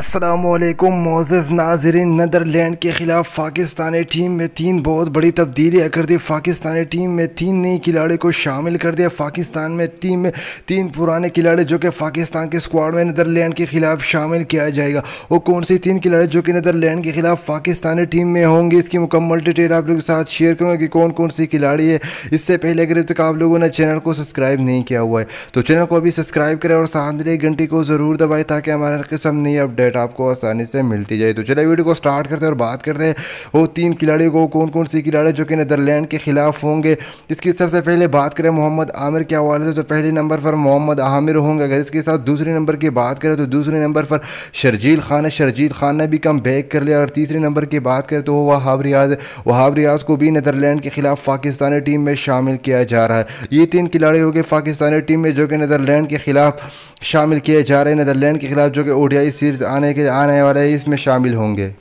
Aslam Moz नाजरीन Netherlands के ख़िलाफ़ पाकिस्तानी टीम में तीन बहुत बड़ी तब्दीलियाँ कर दी पाकिस्तानी टीम में तीन नई खिलाड़ी को शामिल कर दिया पाकिस्तान में टीम में तीन पुराने खिलाड़ी जो कि पाकिस्तान के स्क्वाड में नदरलैंड के ख़िलाफ़ शामिल किया जाएगा वो कौन सी तीन खिलाड़ी जो कि नदरलैंड के ख़िलाफ़ पाकिस्तानी टीम में होंगे इसकी मुकम्मल डिटेल आप लोगों के साथ शेयर करूँगा कि कौन कौन सी खिलाड़ी है इससे पहले अगर तक आप लोगों ने चैनल को सब्सक्राइब नहीं किया हुआ है तो चैनल को अभी सब्सक्राइब करें और साथ मिले घंटी को ज़रूर दबाएँ ताकि हमारे किस्म नई अपडेट अपडेट आपको आसानी से मिलती जाए तो चलिए वीडियो को स्टार्ट करते हैं और बात करते हैं वो तीन खिलाड़ियों को कौन कौन सी खिलाड़ी जो कि नदरलैंड के खिलाफ होंगे इसकी सबसे पहले बात करें मोहम्मद आमिर के हवाले से तो पहले नंबर पर मोहम्मद आमिर होंगे अगर इसके साथ दूसरे नंबर की बात करें तो दूसरे नंबर पर शर्जील खान है शर्जील खान ने भी कम बैक कर लिया और तीसरे नंबर की बात करें तो वहाब रियाज वहाब रियाज को भी नदरलैंड के खिलाफ पाकिस्तानी टीम में शामिल किया जा रहा है ये तीन खिलाड़ी हो गए पाकिस्तानी टीम में जो कि नदरलैंड के खिलाफ शामिल किए जा रहे हैं नदरलैंड के खिलाफ जो कि ओडियाई सीरीज आने आने के आने वाले इसमें शामिल होंगे